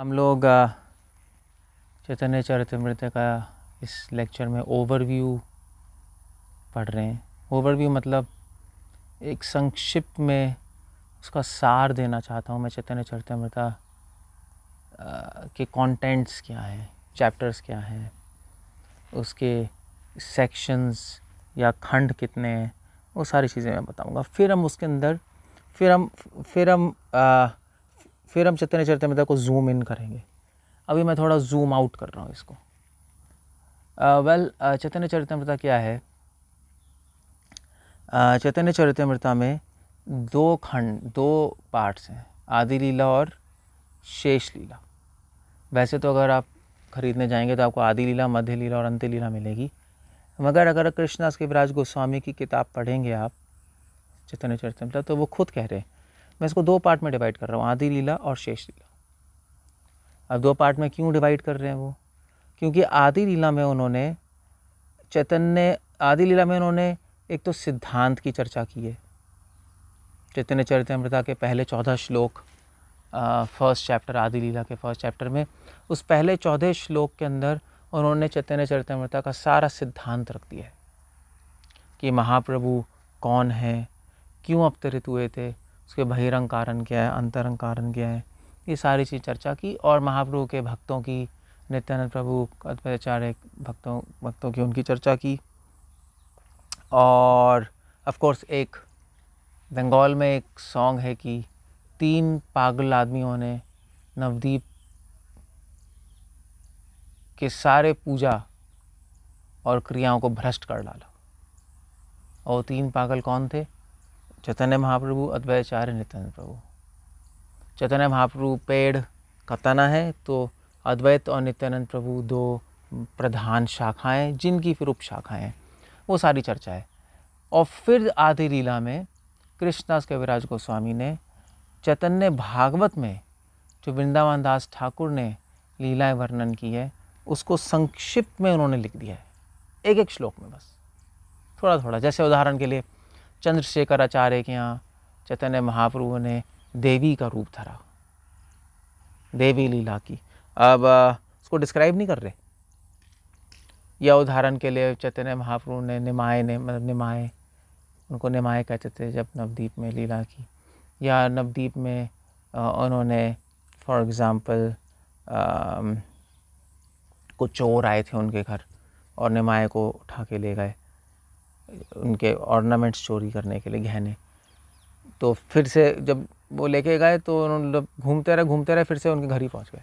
हम लोग चैतन्य चरितमृत का इस लेक्चर में ओवरव्यू पढ़ रहे हैं ओवरव्यू मतलब एक संक्षिप्त में उसका सार देना चाहता हूँ मैं चैतन्य चरितमृता के कंटेंट्स क्या हैं चैप्टर्स क्या हैं उसके सेक्शंस या खंड कितने हैं वो सारी चीज़ें मैं बताऊँगा फिर हम उसके अंदर फिर हम फिर हम आ, फिर हम चलते चलते मतलब को जूम इन करेंगे अभी मैं थोड़ा जूम आउट कर रहा हूँ इसको वेल चैतन्य चरितमृता क्या है चैतन्य चरितमृता में दो खंड दो पार्ट्स हैं आदि लीला और शेष लीला वैसे तो अगर आप खरीदने जाएंगे तो आपको आदि लीला मध्य लीला और अंत्य लीला मिलेगी मगर अगर कृष्णा के विराज गोस्वामी की किताब पढ़ेंगे आप चैतन्य चरितमृता तो वो खुद कह रहे हैं मैं इसको दो पार्ट में डिवाइड कर रहा हूँ आदि लीला और शेष लीला अब दो पार्ट में क्यों डिवाइड कर रहे हैं वो क्योंकि आदि लीला में उन्होंने चैतन्य आदि लीला में उन्होंने एक तो सिद्धांत की चर्चा की है चैतन्य चरित अमृता के पहले चौदह श्लोक फर्स्ट चैप्टर आदि लीला के फर्स्ट चैप्टर में उस पहले चौदह श्लोक के अंदर उन्होंने चैतन्य चरित अमृता का सारा सिद्धांत रख दिया है कि महाप्रभु कौन हैं क्यों अवतरित हुए थे उसके बहिरंग कारण क्या है अंतरंग कारण क्या है ये सारी चीज़ चर्चा की और महाप्रभु के भक्तों की नित्यानंद प्रभु अद्वैताचार्य भक्तों भक्तों की उनकी चर्चा की और ऑफ कोर्स एक बंगाल में एक सॉन्ग है कि तीन पागल आदमियों ने नवदीप के सारे पूजा और क्रियाओं को भ्रष्ट कर डाला और तीन पागल कौन थे चैतन्य महाप्रभु अद्वैचार्य नित्यानंद प्रभु चैतन्य महाप्रभु पेड़ का तना है तो अद्वैत और नित्यानंद प्रभु दो प्रधान शाखाएं जिनकी फिर उप शाखाएँ वो सारी चर्चा है और फिर आदि लीला में कृष्णदास कविराज गोस्वामी ने चैतन्य भागवत में जो वृंदावन दास ठाकुर ने लीलाएं वर्णन की है उसको संक्षिप्त में उन्होंने लिख दिया है एक एक श्लोक में बस थोड़ा थोड़ा जैसे उदाहरण के लिए चंद्रशेखर आचार्य के यहाँ चैतन्य महाप्रभु ने देवी का रूप धरा देवी लीला की अब उसको डिस्क्राइब नहीं कर रहे या उदाहरण के लिए चैतन्य महाप्रभु ने निमाए ने मतलब निमाए उनको निमाए कहते थे जब नवदीप में लीला की या नवदीप में उन्होंने फॉर एग्ज़ाम्पल कुछ चोर आए थे उनके घर और निमाए को उठा के ले गए उनके ऑर्नामेंट्स चोरी करने के लिए गहने तो फिर से जब वो लेके गए तो उन्होंने घूमते रहे घूमते रहे फिर से उनके घर ही पहुँच गए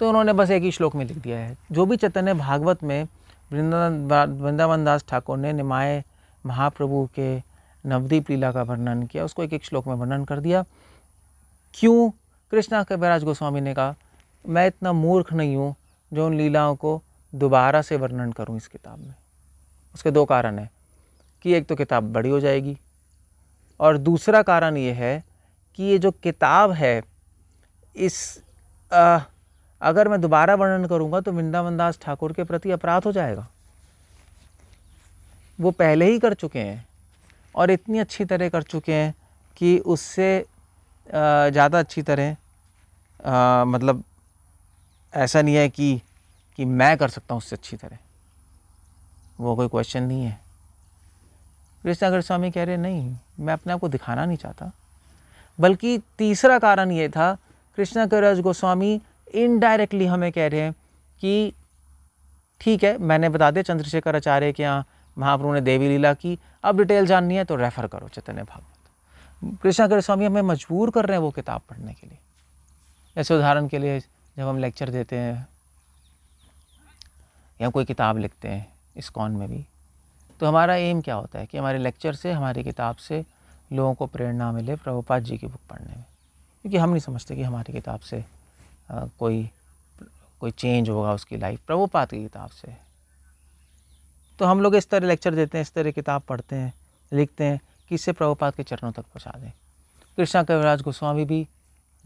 तो उन्होंने बस एक ही श्लोक में लिख दिया है जो भी चैतन्य भागवत में वृंदावन वृंदावन दास ठाकुर ने निमाए महाप्रभु के नवदीप लीला का वर्णन किया उसको एक एक श्लोक में वर्णन कर दिया क्यों कृष्णा बैराज गोस्वामी ने कहा मैं इतना मूर्ख नहीं हूँ जो उन लीलाओं को दोबारा से वर्णन करूँ इस किताब में उसके दो कारण हैं कि एक तो किताब बड़ी हो जाएगी और दूसरा कारण ये है कि ये जो किताब है इस आ, अगर मैं दोबारा वर्णन करूँगा तो वृंदावन दास ठाकुर के प्रति अपराध हो जाएगा वो पहले ही कर चुके हैं और इतनी अच्छी तरह कर चुके हैं कि उससे ज़्यादा अच्छी तरह आ, मतलब ऐसा नहीं है कि कि मैं कर सकता हूँ उससे अच्छी तरह वो कोई क्वेश्चन नहीं है कृष्णागर स्वामी कह रहे नहीं मैं अपने आप को दिखाना नहीं चाहता बल्कि तीसरा कारण ये था कृष्णा गोस्वामी इनडायरेक्टली हमें कह रहे हैं कि ठीक है मैंने बता दिया चंद्रशेखर आचार्य के यहाँ महाप्रभु ने देवी लीला की अब डिटेल जाननी है तो रेफ़र करो चैतन्य भागवत कृष्णागर स्वामी हमें मजबूर कर रहे हैं वो किताब पढ़ने के लिए ऐसे उदाहरण के लिए जब हम लेक्चर देते हैं या कोई किताब लिखते हैं इस्कॉन में भी तो हमारा एम क्या होता है कि हमारे लेक्चर से हमारी किताब से लोगों को प्रेरणा मिले प्रभुपाद जी की बुक पढ़ने में क्योंकि हम नहीं समझते कि हमारी किताब से आ, कोई कोई चेंज होगा उसकी लाइफ प्रभुपाद की किताब से तो हम लोग इस तरह लेक्चर देते हैं इस तरह किताब पढ़ते हैं लिखते हैं कि इससे प्रभुपात के चरणों तक पहुँचा दें कृष्णा कविराज गोस्वामी भी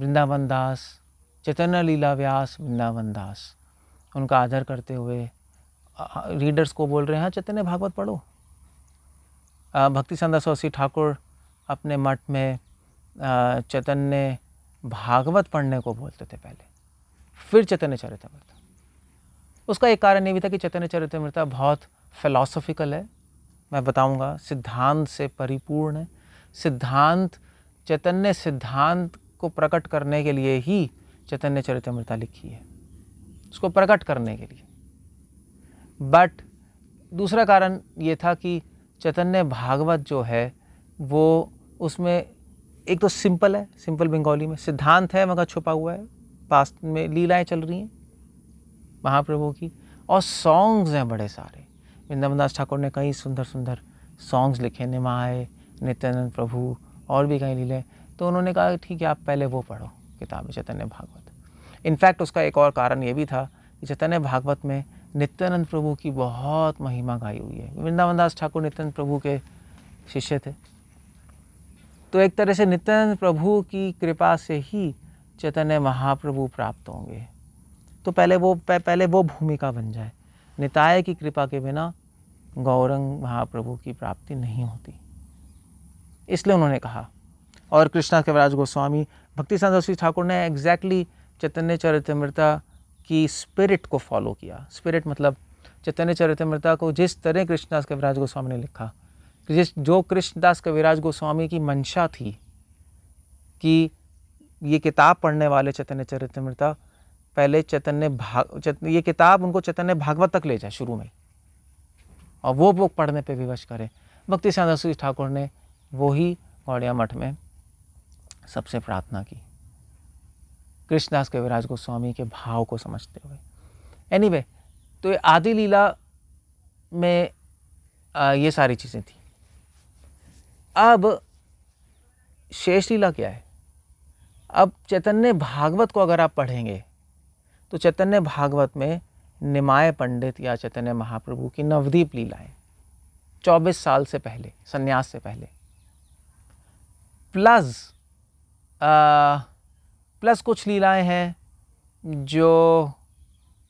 वृंदावन दास चैतन्य लीला व्यास वृंदावन दास उनका आदर करते हुए रीडर्स को बोल रहे हैं हाँ, चैतन्य भागवत पढ़ो भक्ति संदा सोशी ठाकुर अपने मठ में चैतन्य भागवत पढ़ने को बोलते थे पहले फिर चैतन्य चरितमृता उसका एक कारण ये भी था कि चैतन्य चरितमृता बहुत फिलॉसफिकल है मैं बताऊंगा सिद्धांत से परिपूर्ण है सिद्धांत चैतन्य सिद्धांत को प्रकट करने के लिए ही चैतन्य चरितमृता लिखी है उसको प्रकट करने के लिए बट दूसरा कारण ये था कि चैतन्य भागवत जो है वो उसमें एक तो सिंपल है सिंपल बंगाली में सिद्धांत है मगर छुपा हुआ है पास्ट में लीलाएं चल रही हैं महाप्रभु की और सॉन्ग्स हैं बड़े सारे वृंदावन दास ठाकुर ने कई सुंदर सुंदर सॉन्ग्स लिखे निमाए नित्यानंद प्रभु और भी कई लीलाएं तो उन्होंने कहा ठीक है आप पहले वो पढ़ो किताब चैतन्य भागवत इनफैक्ट उसका एक और कारण ये भी था कि चैतन्य भागवत में नित्यानंद प्रभु की बहुत महिमा गाई हुई है वृंदावन दास ठाकुर नित्यानंद प्रभु के शिष्य थे तो एक तरह से नित्यानंद प्रभु की कृपा से ही चैतन्य महाप्रभु प्राप्त होंगे तो पहले वो पहले वो भूमिका बन जाए निताय की कृपा के बिना गौरंग महाप्रभु की प्राप्ति नहीं होती इसलिए उन्होंने कहा और कृष्णा केवराज गोस्वामी भक्ति संतोषी ठाकुर ने एग्जैक्टली चैतन्य चरितमृता की स्पिरिट को फॉलो किया स्पिरिट मतलब चैतन्य चरितमृता को जिस तरह कृष्णदास कविराज गोस्वामी ने लिखा जिस जो कृष्णदास कविराज गोस्वामी की मंशा थी कि ये किताब पढ़ने वाले चैतन्य चरितमृता पहले चैतन्य भाग चतन, ये किताब उनको चैतन्य भागवत तक ले जाए शुरू में और वो बुक पढ़ने पे विवश करें भक्ति श्याम ठाकुर ने वो ही गौड़िया मठ में सबसे प्रार्थना की कृष्णदास कविराज गोस्वामी के भाव को समझते हुए एनी anyway, तो ये आदि लीला में आ, ये सारी चीज़ें थी अब शेष लीला क्या है अब चैतन्य भागवत को अगर आप पढ़ेंगे तो चैतन्य भागवत में निमाय पंडित या चैतन्य महाप्रभु की नवदीप लीलाएं 24 साल से पहले संन्यास से पहले प्लस प्लस कुछ लीलाएं हैं जो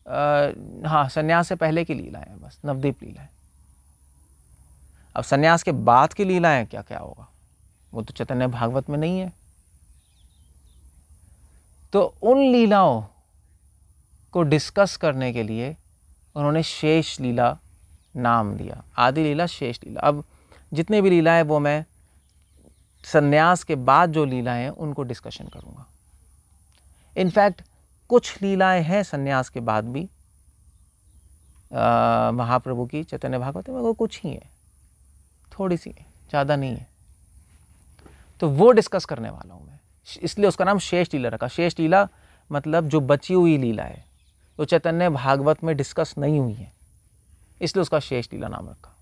आ, हाँ संन्यास से पहले की लीलाएं हैं बस नवदीप लीलाएं अब संन्यास के बाद की लीलाएं क्या क्या होगा वो तो चैतन्य भागवत में नहीं है तो उन लीलाओं को डिस्कस करने के लिए उन्होंने शेष लीला नाम दिया आदि लीला शेष लीला अब जितने भी लीलाएं वो मैं संन्यास के बाद जो लीलाएं हैं उनको डिस्कशन करूँगा इनफैक्ट कुछ लीलाएं हैं संन्यास के बाद भी महाप्रभु की चैतन्य भागवत में वो कुछ ही है थोड़ी सी ज़्यादा नहीं है तो वो डिस्कस करने वाला हूँ मैं इसलिए उसका नाम शेष लीला रखा शेष लीला मतलब जो बची हुई लीला है वो तो चैतन्य भागवत में डिस्कस नहीं हुई है इसलिए उसका शेष लीला नाम रखा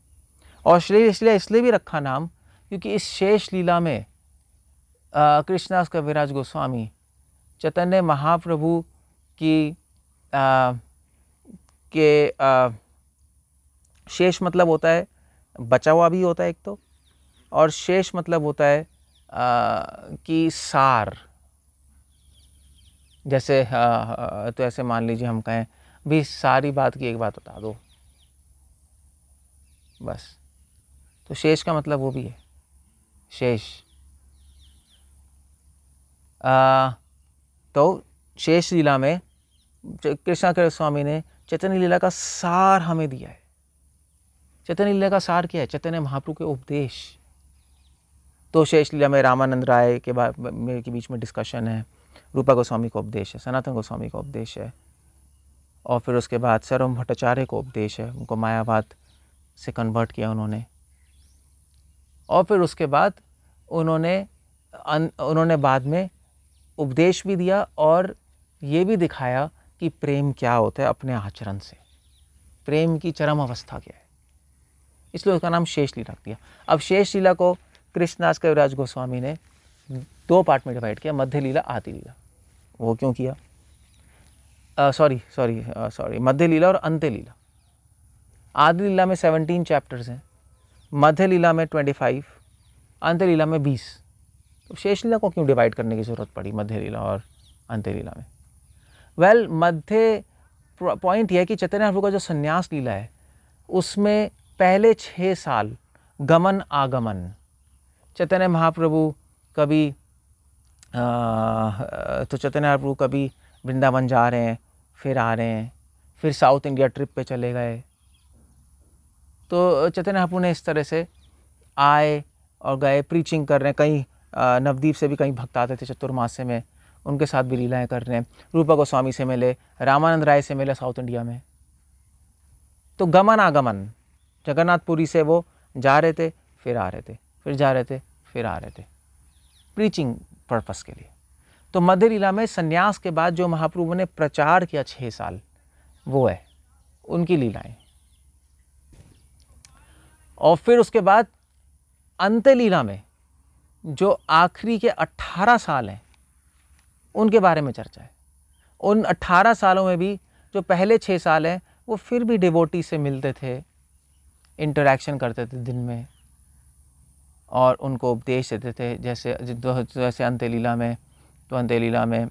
और शेष लीला इसलिए भी रखा नाम क्योंकि इस शेष लीला में कृष्णास कविराज गोस्वामी चैतन्य महाप्रभु की आ, के आ, शेष मतलब होता है बचा हुआ भी होता है एक तो और शेष मतलब होता है आ, कि सार जैसे आ, तो ऐसे मान लीजिए हम कहें भी सारी बात की एक बात बता दो बस तो शेष का मतलब वो भी है शेष आ, तो शेष लीला में कृष्णा के स्वामी ने चैतन्य लीला का सार हमें दिया है चैतन्य लीला का सार क्या है चैतन्य महाप्रभु के उपदेश तो शेष लीला में रामानंद राय के मेरे के बीच में डिस्कशन है रूपा गोस्वामी को उपदेश है सनातन गोस्वामी का उपदेश है और फिर उसके बाद सरम भट्टाचार्य को उपदेश है उनको मायावाद से कन्वर्ट किया उन्होंने और फिर उसके बाद उन्होंने उन्होंने बाद में उपदेश भी दिया और ये भी दिखाया कि प्रेम क्या होता है अपने आचरण से प्रेम की चरम अवस्था क्या है इसलिए उसका नाम शेष लीला रख दिया अब शेष लीला को कृष्णदास कविराज गोस्वामी ने दो पार्ट में डिवाइड किया मध्य लीला आदि लीला वो क्यों किया सॉरी सॉरी सॉरी मध्य लीला और अंत्य लीला आदि लीला में सेवनटीन चैप्टर्स हैं मध्य लीला में ट्वेंटी फाइव अंत्य लीला में बीस तो शेष लीला को क्यों डिवाइड करने की ज़रूरत पड़ी मध्य लीला और अंत्य लीला में वेल well, मध्य पॉइंट यह है कि चैतन्य प्रभु का जो संन्यास लीला है उसमें पहले छः साल गमन आगमन चैतन्य महाप्रभु कभी आ, तो चैतन्य महाप्रभु कभी वृंदावन जा रहे हैं फिर आ रहे हैं फिर साउथ इंडिया ट्रिप पे चले गए तो चैतन्य महाप्रभु ने इस तरह से आए और गए प्रीचिंग कर रहे हैं कहीं नवदीप से भी कहीं भक्त आते थे चतुर्मासे में उनके साथ भी लीलाएँ कर रहे हैं रूपा गोस्वामी से मिले रामानंद राय से मिले साउथ इंडिया में तो गमन आगमन जगन्नाथपुरी से वो जा रहे थे फिर आ रहे थे फिर जा रहे थे फिर आ रहे थे प्रीचिंग पर्पस के लिए तो मध्य लीला में संन्यास के बाद जो महाप्रभु ने प्रचार किया छः साल वो है उनकी लीलाएं और फिर उसके बाद अंत्य लीला में जो आखिरी के 18 साल हैं उनके बारे में चर्चा है उन 18 सालों में भी जो पहले छः साल हैं वो फिर भी डिवोटी से मिलते थे इंटरेक्शन करते थे दिन में और उनको उपदेश देते थे जैसे जैसे अंत्यलीला में तो अंत्यलीला में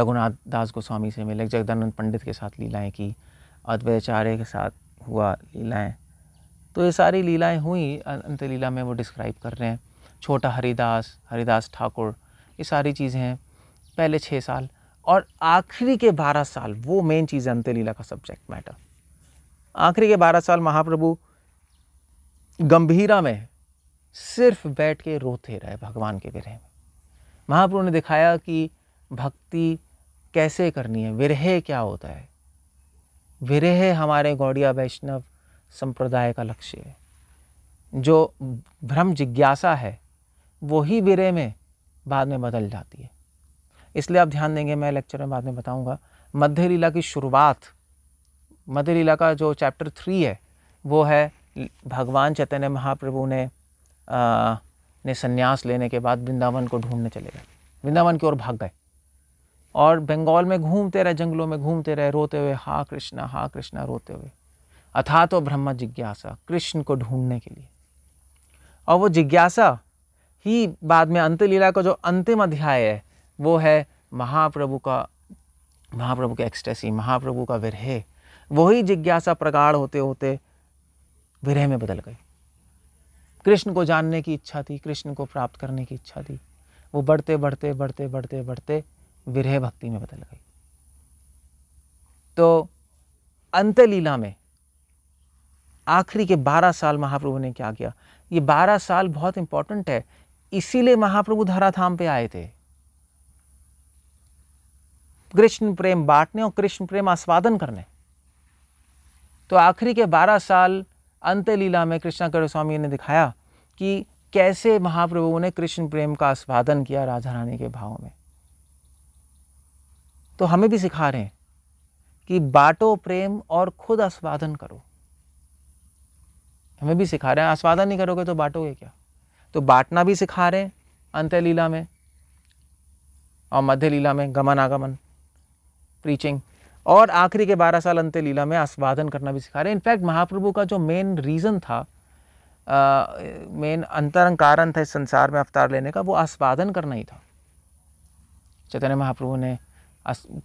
रघुनाथ दास गोस्वामी से मिले जगदानंद पंडित के साथ लीलाएं की अद्वैचार्य के साथ हुआ लीलाएं तो ये सारी लीलाएं हुई अं, अंत्यलीला में वो डिस्क्राइब कर रहे हैं छोटा हरिदास हरिदास ठाकुर ये सारी चीज़ें हैं पहले छः साल और आखिरी के बारह साल वो मेन चीज़ है अंत्यलीला का सब्जेक्ट मैटर आखिरी के बारह साल महाप्रभु गंभीरा में सिर्फ बैठ के रोते रहे भगवान के विरह में महाप्रभु ने दिखाया कि भक्ति कैसे करनी है विरह क्या होता है विरह हमारे गौड़िया वैष्णव संप्रदाय का लक्ष्य है जो भ्रम जिज्ञासा है वही विरय में बाद में बदल जाती है इसलिए आप ध्यान देंगे मैं लेक्चर में बाद में बताऊंगा मध्य लीला की शुरुआत मध्य लीला का जो चैप्टर थ्री है वो है भगवान चैतन्य महाप्रभु ने आ, ने संन्यास लेने के बाद वृंदावन को ढूंढने चले गए वृंदावन की ओर भाग गए और बंगाल में घूमते रहे जंगलों में घूमते रहे रोते हुए हा कृष्णा हा कृष्णा रोते हुए अथा तो ब्रह्म जिज्ञासा कृष्ण को ढूंढने के लिए और वो जिज्ञासा ही बाद में अंत लीला का जो अंतिम अध्याय है वो है महाप्रभु का महाप्रभु के एक्सटेसी महाप्रभु का विरह वही जिज्ञासा प्रगाढ़ होते होते विरह में बदल गई कृष्ण को जानने की इच्छा थी कृष्ण को प्राप्त करने की इच्छा थी वो बढ़ते बढ़ते बढ़ते बढ़ते बढ़ते विरह भक्ति में बदल गई तो अंत लीला में आखिरी के बारह साल महाप्रभु ने क्या किया ये बारह साल बहुत इंपॉर्टेंट है इसीलिए महाप्रभु धराधाम पे आए थे कृष्ण प्रेम बांटने और कृष्ण प्रेम आस्वादन करने तो आखिरी के बारह साल अंत लीला में कृष्णा कर स्वामी ने दिखाया कि कैसे महाप्रभु ने कृष्ण प्रेम का आस्वादन किया राधा रानी के भाव में तो हमें भी सिखा रहे हैं कि बांटो प्रेम और खुद आस्वादन करो हमें भी सिखा रहे हैं आस्वादन नहीं करोगे तो बांटोगे क्या तो बांटना भी सिखा रहे हैं अंत्य लीला में और मध्य लीला में गमन आगमन प्रीचिंग और आखिरी के बारह साल अंत्य लीला में आस्वादन करना भी सिखा रहे हैं इनफैक्ट महाप्रभु का जो मेन रीज़न था मेन अंतरंग कारण था इस संसार में अवतार लेने का वो आस्वादन करना ही था चैतन्य महाप्रभु ने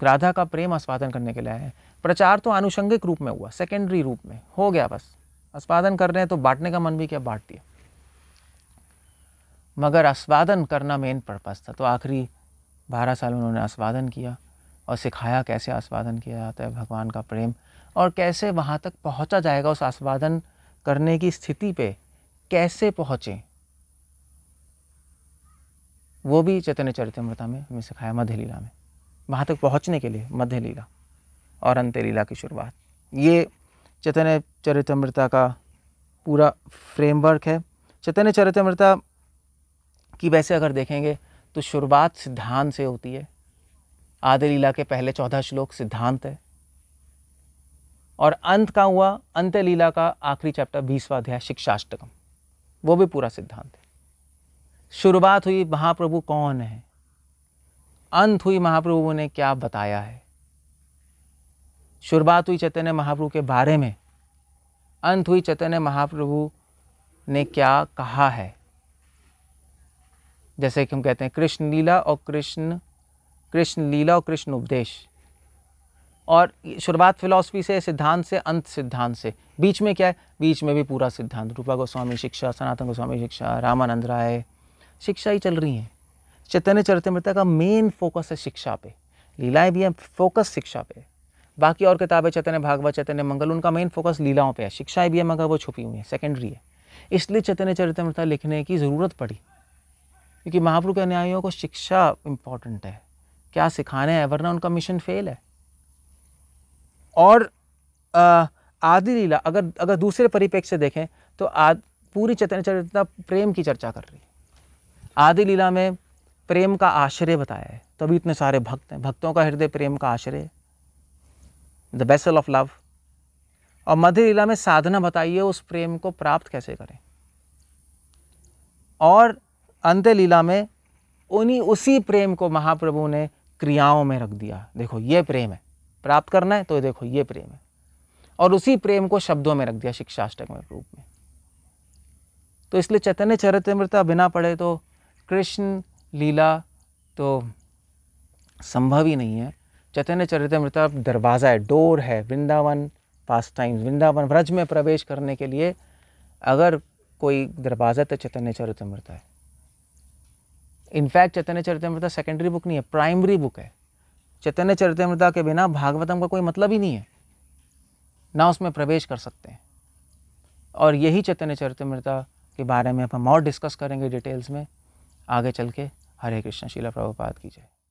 राधा का प्रेम आस्वादन करने के लिए आए प्रचार तो आनुषंगिक रूप में हुआ सेकेंडरी रूप में हो गया बस आस्वादन कर रहे हैं तो बांटने का मन भी क्या बांट दिया मगर आस्वादन करना मेन पर्पज़ था तो आखिरी बारह साल उन्होंने आस्वादन किया और सिखाया कैसे आस्वादन किया जाता है भगवान का प्रेम और कैसे वहाँ तक पहुँचा जाएगा उस आस्वादन करने की स्थिति पे कैसे पहुँचें वो भी चैतन्य चरितमृता में हमें सिखाया मध्य लीला में वहाँ तक पहुँचने के लिए मध्य लीला और अंत्य लीला की शुरुआत ये चैतन्य चरितमृता का पूरा फ्रेमवर्क है चैतन्य चरितमृता कि वैसे अगर देखेंगे तो शुरुआत सिद्धांत से होती है आदि लीला के पहले चौदह श्लोक सिद्धांत है और अंत का हुआ अंत लीला का आखिरी चैप्टर बीसवा अध्याय शिक्षाष्टकम वो भी पूरा सिद्धांत है शुरुआत हुई महाप्रभु कौन है अंत हुई महाप्रभु ने क्या बताया है शुरुआत हुई चैतन्य महाप्रभु के बारे में अंत हुई चैतन्य महाप्रभु ने क्या कहा है जैसे कि हम कहते हैं कृष्ण लीला और कृष्ण कृष्ण लीला और कृष्ण उपदेश और शुरुआत फिलॉसफी से सिद्धांत से अंत सिद्धांत से बीच में क्या है बीच में भी पूरा सिद्धांत रूपा गोस्वामी शिक्षा सनातन गोस्वामी शिक्षा रामानंद राय शिक्षा ही चल रही हैं चैतन्य चरितमृता का मेन फोकस है शिक्षा पे लीलाएं भी हैं फोकस शिक्षा पे बाकी और किताबें चैतन्य भागवत चैतन्य मंगल उनका मेन फोकस लीलाओं पे है शिक्षाएं भी है मगर वो छुपी हुई हैं सेकेंडरी है इसलिए चैतन्य चरितमृता लिखने की ज़रूरत पड़ी क्योंकि महाप्रभु के अनुयायियों को शिक्षा इम्पॉर्टेंट है क्या सिखाना है वरना उनका मिशन फेल है और आदि लीला अगर अगर दूसरे परिप्रेक्ष्य देखें तो आद पूरी चैतन्य चरित्रता प्रेम की चर्चा कर रही है आदि लीला में प्रेम का आश्रय बताया है तभी इतने सारे भक्त हैं भक्तों का हृदय प्रेम का आश्रय द बेसल ऑफ लव और मध्य लीला में साधना बताइए उस प्रेम को प्राप्त कैसे करें और अंत्य लीला में उन्हीं उसी प्रेम को महाप्रभु ने क्रियाओं में रख दिया देखो ये प्रेम है प्राप्त करना है तो देखो ये प्रेम है और उसी प्रेम को शब्दों में रख दिया शिक्षाष्टक में रूप में तो इसलिए चैतन्य चरित्रमृता बिना पढ़े तो कृष्ण लीला तो संभव ही नहीं है चैतन्य चरित्रमृता दरवाज़ा है डोर है वृंदावन पास टाइम्स वृंदावन व्रज में प्रवेश करने के लिए अगर कोई दरवाज़ा तो चैतन्य चरित्रमृता है in fact Chaitanya Charitamrita secondary book नहीं है प्राइमरी बुक है चैतन्य चरितमृता के बिना भागवतम का कोई मतलब ही नहीं है ना उसमें प्रवेश कर सकते हैं और यही चैतन्य चरितमृता के बारे में हम और डिस्कस करेंगे डिटेल्स में आगे चल के हरे कृष्ण शिला प्रभुपाद की जय